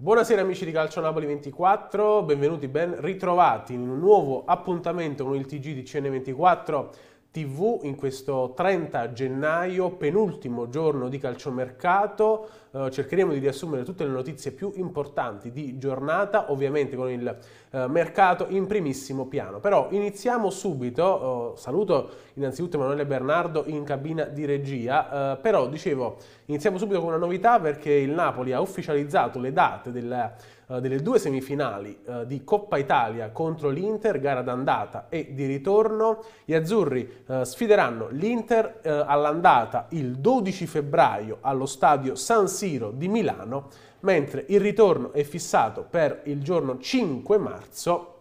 Buonasera amici di Calcio Napoli 24, benvenuti, ben ritrovati in un nuovo appuntamento con il TG di CN24 TV in questo 30 gennaio, penultimo giorno di calciomercato. Eh, cercheremo di riassumere tutte le notizie più importanti di giornata, ovviamente con il eh, mercato in primissimo piano. Però iniziamo subito, eh, saluto innanzitutto Emanuele Bernardo in cabina di regia, però dicevo, iniziamo subito con una novità perché il Napoli ha ufficializzato le date della delle due semifinali di Coppa Italia contro l'Inter, gara d'andata e di ritorno. Gli azzurri sfideranno l'Inter all'andata il 12 febbraio allo stadio San Siro Siro di Milano, mentre il ritorno è fissato per il giorno 5 marzo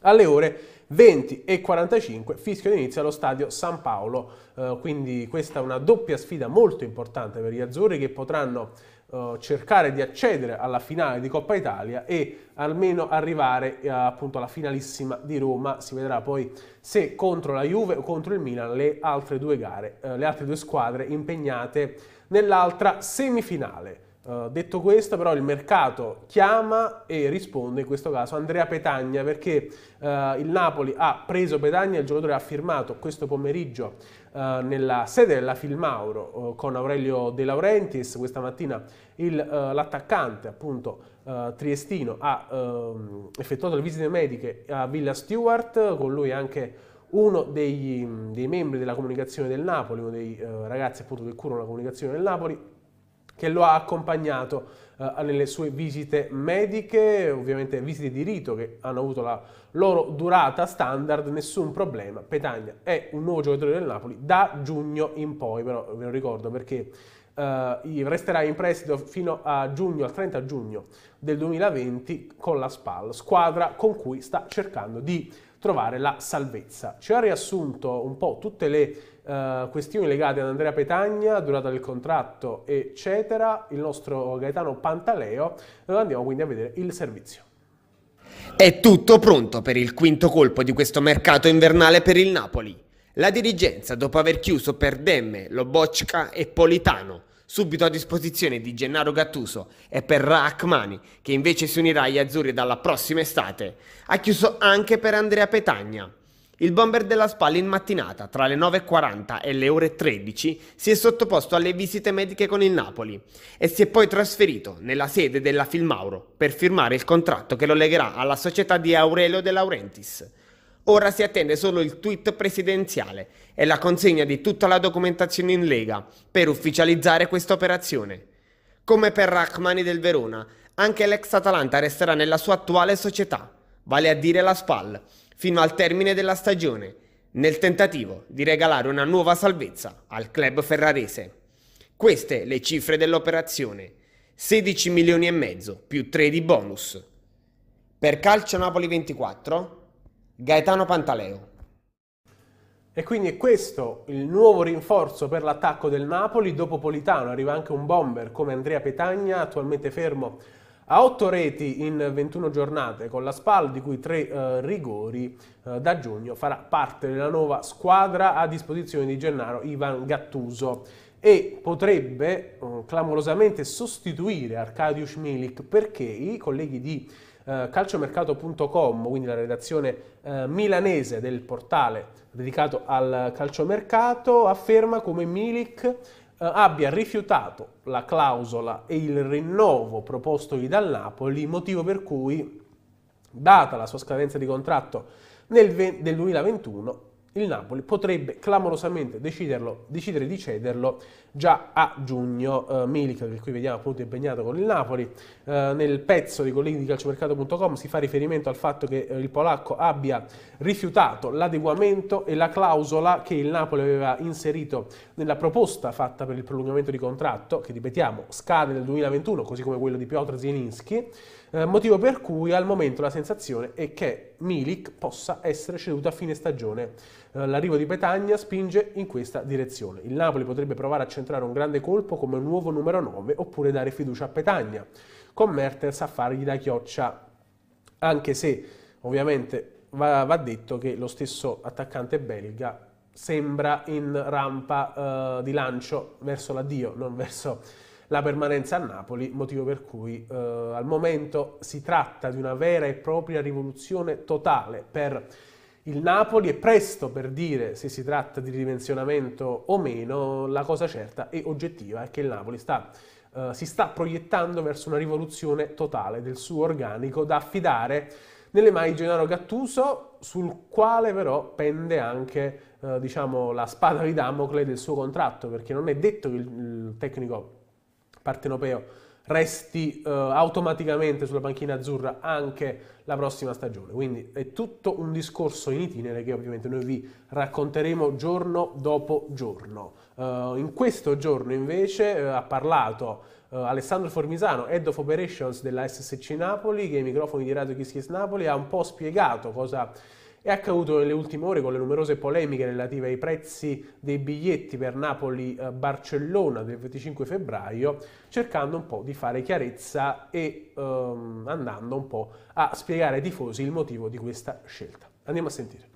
alle ore 20 e 45 fischio d'inizio allo stadio San Paolo, eh, quindi questa è una doppia sfida molto importante per gli azzurri che potranno eh, cercare di accedere alla finale di Coppa Italia e almeno arrivare eh, appunto alla finalissima di Roma, si vedrà poi se contro la Juve o contro il Milan le altre due gare, eh, le altre due squadre impegnate nell'altra semifinale. Uh, detto questo, però, il mercato chiama e risponde in questo caso Andrea Petagna perché uh, il Napoli ha preso Petagna, il giocatore ha firmato questo pomeriggio uh, nella sede della Filmauro con Aurelio De Laurentiis. Questa mattina l'attaccante, appunto, triestino ha ehm, effettuato le visite mediche a Villa Stewart, con lui anche uno dei, dei, membri della comunicazione del Napoli, uno dei eh, ragazzi appunto che curano la comunicazione del Napoli, che lo ha accompagnato eh, nelle sue visite mediche, ovviamente visite di rito che hanno avuto la loro durata standard, nessun problema. Petagna è un nuovo giocatore del Napoli da giugno in poi, però ve lo ricordo perché uh, eh, resterà in prestito fino a giugno, al 30 giugno del 2020 con la SPAL, squadra con cui sta cercando di trovare la salvezza. Ci ha riassunto un po' tutte le uh, questioni legate ad Andrea Petagna, durata del contratto, eccetera, il nostro Gaetano Pantaleo. andiamo quindi a vedere il servizio. È tutto pronto per il quinto colpo di questo mercato invernale per il Napoli. La dirigenza, dopo aver chiuso per Demme, Lobocca e Politano, subito a disposizione di Gennaro Gattuso e per Rahmani, che invece si unirà agli azzurri dalla prossima estate, ha chiuso anche per Andrea Petagna. Il bomber della Spalla in mattinata, tra le 9.40 e le ore 13, si è sottoposto alle visite mediche con il Napoli e si è poi trasferito nella sede della Filmauro per firmare il contratto che lo legherà alla società di Aurelio De Laurentiis. Ora si attende solo il tweet presidenziale e la consegna di tutta la documentazione in Lega per ufficializzare questa operazione. Come per Rachmani del Verona, anche l'ex Atalanta resterà nella sua attuale società, vale a dire la SPAL, fino al termine della stagione, nel tentativo di regalare una nuova salvezza al club ferrarese. Queste le cifre dell'operazione. 16 milioni e mezzo più 3 di bonus. Per Calcio Napoli 24 Gaetano Pantaleo. E quindi è questo il nuovo rinforzo per l'attacco del Napoli. Dopo Politano arriva anche un bomber come Andrea Petagna, attualmente fermo a 8 reti in 21 giornate con la SPAL, di cui 3 eh, rigori eh, da giugno. Farà parte della nuova squadra a disposizione di Gennaro Ivan Gattuso e potrebbe eh, clamorosamente sostituire Arkadiusz Milik perché i colleghi di eh, calciomercato.com, quindi la redazione eh, milanese del portale dedicato al calciomercato, afferma come Milik eh, abbia rifiutato la clausola e il rinnovo propostogli dal Napoli, motivo per cui, data la sua scadenza di contratto nel 2021, il Napoli potrebbe clamorosamente decidere di cederlo già a giugno. Eh, Milica, che qui vediamo appunto impegnato con il Napoli, eh, nel pezzo dei colleghi di calciomercato.com si fa riferimento al fatto che eh, il polacco abbia rifiutato l'adeguamento e la clausola che il Napoli aveva inserito nella proposta fatta per il prolungamento di contratto, che ripetiamo scade nel 2021, così come quello di Piotr Zielinski eh, motivo per cui al momento la sensazione è che Milik possa essere ceduto a fine stagione. Eh, l'arrivo di Petagna spinge in questa direzione. Il Napoli potrebbe provare a centrare un grande colpo come un nuovo numero 9 oppure dare fiducia a Petagna, con Mertens a fargli da chioccia, anche se ovviamente va, va detto che lo stesso attaccante belga sembra in rampa eh, di lancio verso l'addio, non verso la permanenza a Napoli, motivo per cui eh, al momento si tratta di una vera e propria rivoluzione totale per il Napoli e presto per dire se si tratta di ridimensionamento o meno, la cosa certa e oggettiva è che il Napoli sta, eh, si sta proiettando verso una rivoluzione totale del suo organico da affidare nelle mani di Gennaro Gattuso, sul quale però pende anche eh, diciamo, la spada di Damocle del suo contratto, perché non è detto che il, il tecnico partenopeo resti eh, automaticamente sulla panchina azzurra anche la prossima stagione. Quindi è tutto un discorso in itinere che ovviamente noi vi racconteremo giorno dopo giorno. Eh, in questo giorno invece eh, ha parlato eh, Alessandro Formisano, Head of Operations della SSC Napoli, che ai microfoni di Radio Kiss Kiss Napoli ha un po' spiegato cosa è accaduto nelle ultime ore con le numerose polemiche relative ai prezzi dei biglietti per Napoli-Barcellona eh, del 25 febbraio, cercando un po' di fare chiarezza e ehm, andando un po' a spiegare ai tifosi il motivo di questa scelta. Andiamo a sentire.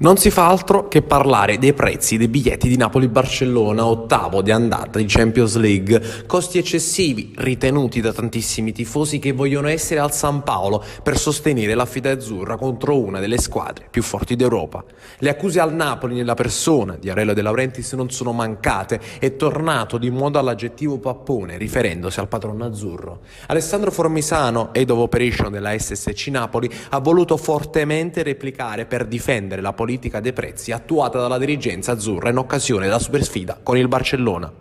Non si fa altro che parlare dei prezzi dei biglietti di Napoli-Barcellona, ottavo di andata di Champions League, costi eccessivi ritenuti da tantissimi tifosi che vogliono essere al San Paolo per sostenere la fida azzurra contro una delle squadre più forti d'Europa. Le accuse al Napoli nella persona di Arello De Laurentiis non sono mancate, è tornato di moda all'aggettivo pappone riferendosi al padrone azzurro. Alessandro Formisano, head of operation della SSC Napoli, ha voluto fortemente replicare per difendere la politica dei prezzi attuata dalla dirigenza azzurra in occasione della Supersfida con il Barcellona.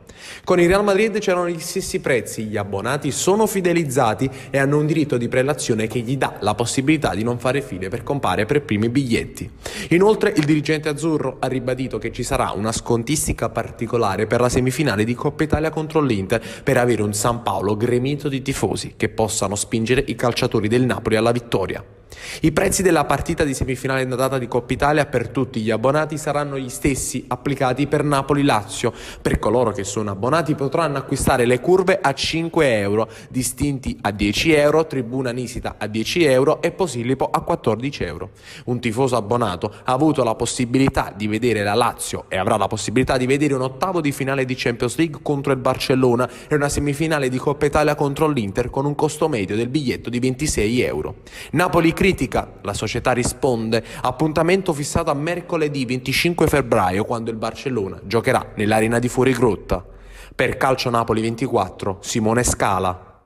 Con il Real Madrid c'erano gli stessi prezzi, gli abbonati sono fidelizzati e hanno un diritto di prelazione che gli dà la possibilità di non fare file per comprare per primi biglietti. Inoltre il dirigente azzurro ha ribadito che ci sarà una scontistica particolare per la semifinale di Coppa Italia contro l'Inter per avere un San Paolo gremito di tifosi che possano spingere i calciatori del Napoli alla vittoria. I prezzi della partita di semifinale in data di Coppa Italia per tutti gli abbonati saranno gli stessi applicati per Napoli-Lazio, per coloro che sono sono abbonati potranno acquistare le curve a 5 euro, distinti a 10 euro, tribuna Nisita a 10 euro e Posillipo a 14 euro. Un tifoso abbonato ha avuto la possibilità di vedere la Lazio e avrà la possibilità di vedere un ottavo di finale di Champions League contro il Barcellona e una semifinale di Coppa Italia contro l'Inter con un costo medio del biglietto di 26 euro. Napoli critica, la società risponde, appuntamento fissato a mercoledì 25 febbraio quando il Barcellona giocherà nell'arena di fuori grotta. Per Calcio Napoli 24, Simone Scala.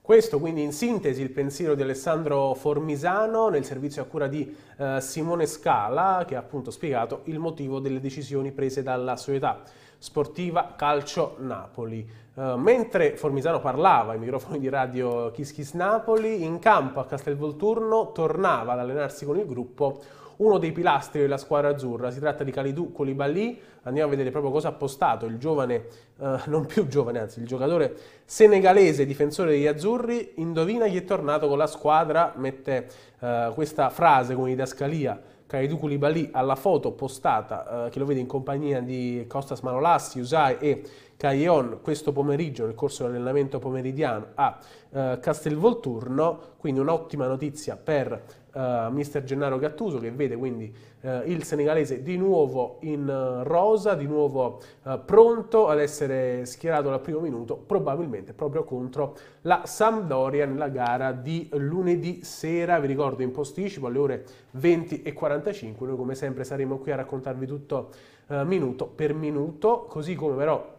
Questo quindi in sintesi il pensiero di Alessandro Formisano nel servizio a cura di eh, Simone Scala che ha appunto spiegato il motivo delle decisioni prese dalla società sportiva Calcio Napoli. Eh, mentre Formisano parlava ai microfoni di radio Kiss Napoli, in campo a Castelvolturno tornava ad allenarsi con il gruppo uno dei pilastri della squadra azzurra. Si tratta di Kalidou Koulibaly, andiamo a vedere proprio cosa ha postato il giovane, eh, non più giovane, anzi il giocatore senegalese, difensore degli azzurri, indovina chi è tornato con la squadra, mette eh, questa frase con didascalia Kalidou Koulibaly alla foto postata, eh, che lo vede in compagnia di Costas Manolassi, Usai e Caion questo pomeriggio nel corso dell'allenamento pomeridiano a eh, Castelvolturno, quindi un'ottima notizia per eh, mister Gennaro Gattuso che vede quindi eh, il senegalese di nuovo in eh, rosa, di nuovo eh, pronto ad essere schierato dal primo minuto, probabilmente proprio contro la Sampdoria nella gara di lunedì sera, vi ricordo in posticipo alle ore 20 e 45, noi come sempre saremo qui a raccontarvi tutto eh, minuto per minuto, così come però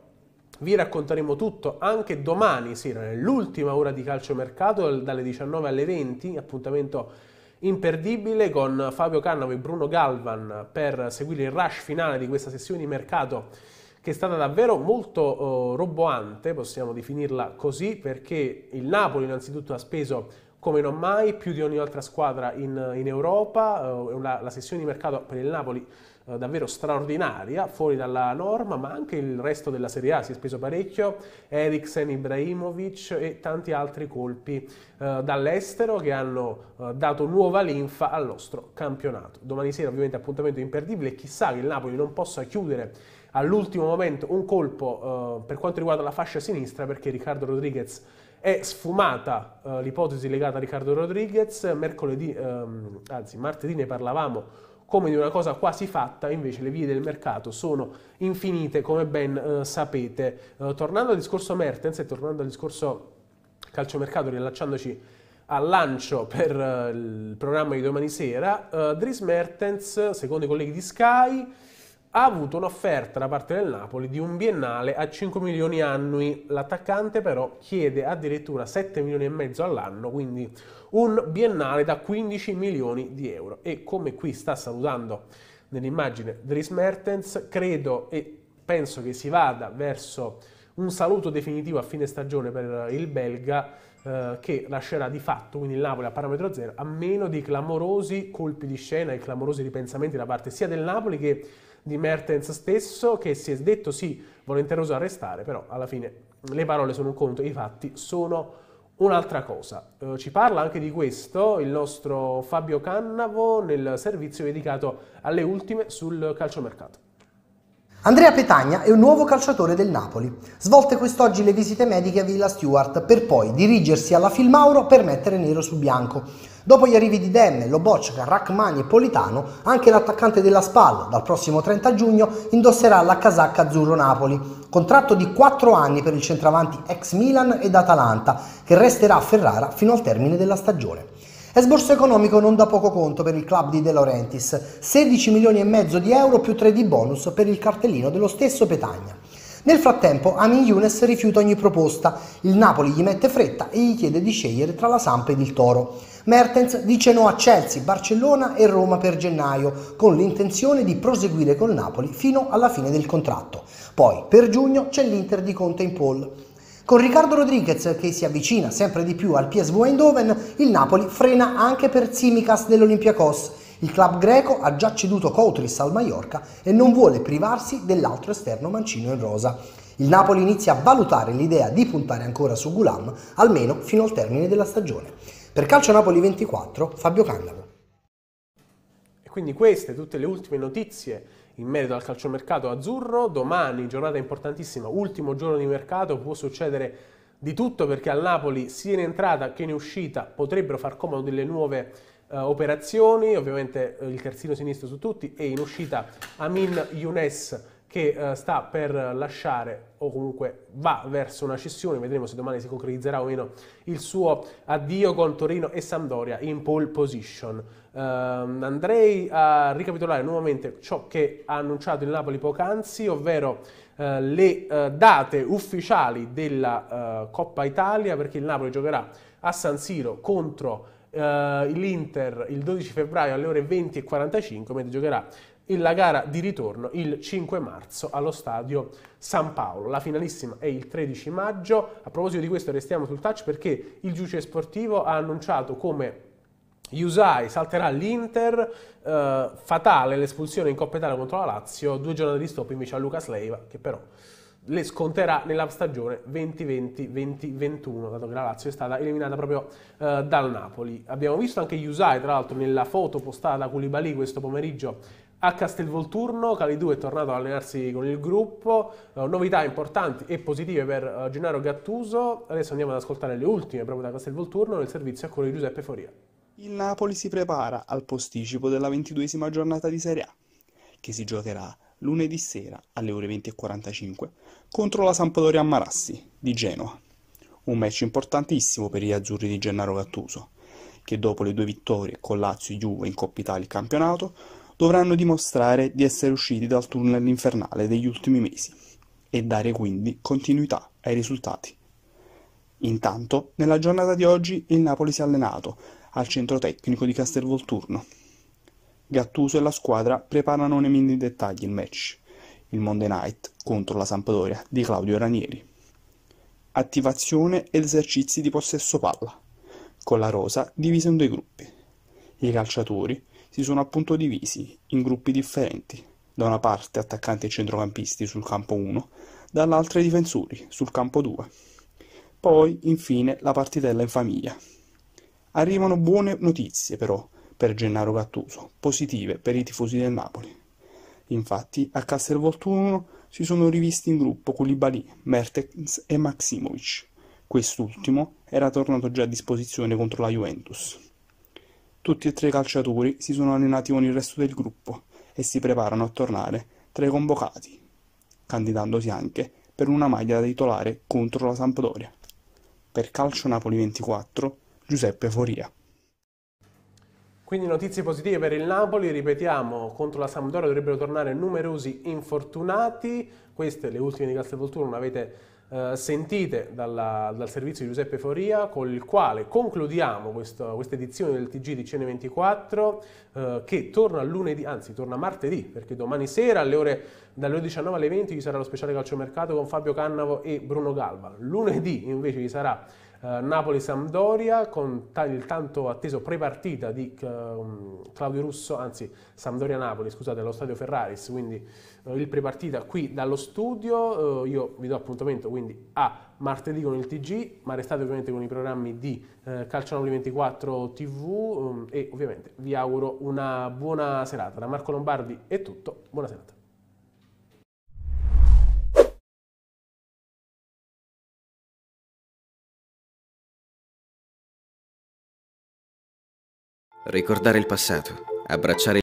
vi racconteremo tutto anche domani sera, nell'ultima ora di calciomercato, dalle 19 alle 20, appuntamento imperdibile con Fabio Cannavo e Bruno Galvan per seguire il rush finale di questa sessione di mercato che è stata davvero molto eh, roboante, possiamo definirla così, perché il Napoli innanzitutto ha speso come non mai, più di ogni altra squadra in, in Europa, eh, una, la sessione di mercato per il Napoli eh, davvero straordinaria, fuori dalla norma, ma anche il resto della Serie A si è speso parecchio, Eriksen, Ibrahimovic e tanti altri colpi eh, dall'estero che hanno eh, dato nuova linfa al nostro campionato. Domani sera ovviamente appuntamento imperdibile, chissà che il Napoli non possa chiudere all'ultimo momento un colpo per quanto riguarda la fascia sinistra perché Riccardo Rodriguez è sfumata l'ipotesi legata a Riccardo Rodriguez, mercoledì, ehm, anzi martedì ne parlavamo come di una cosa quasi fatta, invece le vie del mercato sono infinite, come ben eh, sapete. Eh, tornando al discorso Mertens e tornando al discorso calciomercato, riallacciandoci al lancio per eh, il programma di domani sera, eh, Dries Mertens, secondo i colleghi di Sky, ha avuto un'offerta da parte del Napoli di un biennale a 5 milioni annui. L'attaccante però chiede addirittura 7 milioni e mezzo all'anno, quindi un biennale da 15 milioni di euro. E come qui sta salutando nell'immagine Dries Mertens, credo e penso che si vada verso un saluto definitivo a fine stagione per il belga eh, che lascerà di fatto quindi il Napoli a parametro zero a meno di clamorosi colpi di scena e clamorosi ripensamenti da parte sia del Napoli che di Mertens stesso che si è detto sì, volenteroso restare, però alla fine le parole sono un conto, i fatti sono un'altra cosa. Eh, ci parla anche di questo il nostro Fabio Cannavo nel servizio dedicato alle ultime sul calciomercato. Andrea Petagna è un nuovo calciatore del Napoli. Svolte quest'oggi le visite mediche a Villa Stewart per poi dirigersi alla Filmauro per mettere nero su bianco. Dopo gli arrivi di Demme, Lobocca, Rachmani e Politano, anche l'attaccante della spalla, dal prossimo 30 giugno, indosserà la casacca azzurro-Napoli. Contratto di 4 anni per il centravanti ex Milan ed Atalanta, che resterà a Ferrara fino al termine della stagione. Esborso economico non da poco conto per il club di De Laurentiis, 16 milioni e mezzo di euro più 3 di bonus per il cartellino dello stesso Petagna. Nel frattempo Amin Younes rifiuta ogni proposta, il Napoli gli mette fretta e gli chiede di scegliere tra la Sampa ed il Toro. Mertens dice no a Chelsea, Barcellona e Roma per gennaio, con l'intenzione di proseguire col Napoli fino alla fine del contratto. Poi per giugno c'è l'Inter di Conte in Paul. Con Riccardo Rodriguez che si avvicina sempre di più al PSV Eindhoven, il Napoli frena anche per Tsimikas dell'Olympiakos. Il club greco ha già ceduto Coutris al Mallorca e non vuole privarsi dell'altro esterno mancino in rosa. Il Napoli inizia a valutare l'idea di puntare ancora su Gulam, almeno fino al termine della stagione. Per Calcio Napoli 24, Fabio Cannavo. E quindi queste tutte le ultime notizie in merito al calciomercato azzurro. Domani, giornata importantissima, ultimo giorno di mercato, può succedere di tutto perché al Napoli sia in entrata che in uscita potrebbero far comodo delle nuove eh, operazioni, ovviamente eh, il terzino sinistro su tutti e in uscita Amin Younes che eh, sta per lasciare o comunque va verso una scissione, vedremo se domani si concretizzerà o meno il suo addio con Torino e Sampdoria in pole position. Um, andrei a ricapitolare nuovamente ciò che ha annunciato il Napoli poc'anzi, ovvero uh, le uh, date ufficiali della uh, Coppa Italia perché il Napoli giocherà a San Siro contro eh, l'Inter il 12 febbraio alle ore 20.45, mentre giocherà la gara di ritorno il 5 marzo allo stadio San Paolo. La finalissima è il 13 maggio. A proposito di questo restiamo sul touch perché il giudice sportivo ha annunciato come Usai salterà l'Inter, eh, fatale l'espulsione in Coppa Italia contro la Lazio, due giornate di stop invece a Lucas Leiva che però le sconterà nella stagione 2020-2021, dato che la Lazio è stata eliminata proprio eh, dal Napoli. Abbiamo visto anche Yusai, tra l'altro, nella foto postata da Koulibaly questo pomeriggio a Castelvolturno, Calidou è tornato ad allenarsi con il gruppo, eh, novità importanti e positive per eh, Gennaro Gattuso, adesso andiamo ad ascoltare le ultime proprio da Castelvolturno nel servizio a quello di Giuseppe Foria. Il Napoli si prepara al posticipo della ventiduesima giornata di Serie A, che si giocherà lunedì sera alle ore 20.45 contro la Sampdoria a Marassi di Genoa. Un match importantissimo per gli azzurri di Gennaro Gattuso, che dopo le due vittorie con Lazio e Juve in Coppa Italia e campionato dovranno dimostrare di essere usciti dal tunnel infernale degli ultimi mesi e dare quindi continuità ai risultati. Intanto, nella giornata di oggi il Napoli si è allenato al centro tecnico di Castelvolturno Gattuso e la squadra preparano nei minimi dettagli il match, il Monday Night contro la Sampdoria di Claudio Ranieri. Attivazione ed esercizi di possesso palla, con la rosa divisa in due gruppi. I calciatori si sono appunto divisi in gruppi differenti, da una parte attaccanti e centrocampisti sul campo 1, dall'altra i difensori sul campo 2. Poi, infine, la partitella in famiglia. Arrivano buone notizie, però, per Gennaro Gattuso, positive per i tifosi del Napoli. Infatti a Castelvolturno si sono rivisti in gruppo Koulibaly, Mertens e Maximovic. Quest'ultimo era tornato già a disposizione contro la Juventus. Tutti e tre i calciatori si sono allenati con il resto del gruppo e si preparano a tornare tra i convocati, candidandosi anche per una maglia da titolare contro la Sampdoria. Per Calcio Napoli 24, Giuseppe Foria. Quindi notizie positive per il Napoli, ripetiamo, contro la Sampdoria dovrebbero tornare numerosi infortunati, queste le ultime di Castelvolturno non avete eh, sentite dalla, dal servizio di Giuseppe Foria, con il quale concludiamo questa edizione del TG di CN24 eh, che torna lunedì, anzi torna martedì, perché domani sera alle ore, dalle ore 19 alle 20 ci sarà lo speciale calciomercato con Fabio Cannavo e Bruno Galva. Lunedì invece ci sarà eh, Napoli-Sampdoria con il tanto atteso prepartita di eh, um, Claudio Russo, anzi Sampdoria-Napoli, scusate, allo stadio Ferraris, quindi eh, il prepartita qui dallo studio, io vi do appuntamento quindi a martedì con il TG, ma restate ovviamente con i programmi di eh, Calcio Napoli 24 TV um, e ovviamente vi auguro una buona serata. Da Marco Lombardi è tutto, buona serata. Ricordare il passato, abbracciare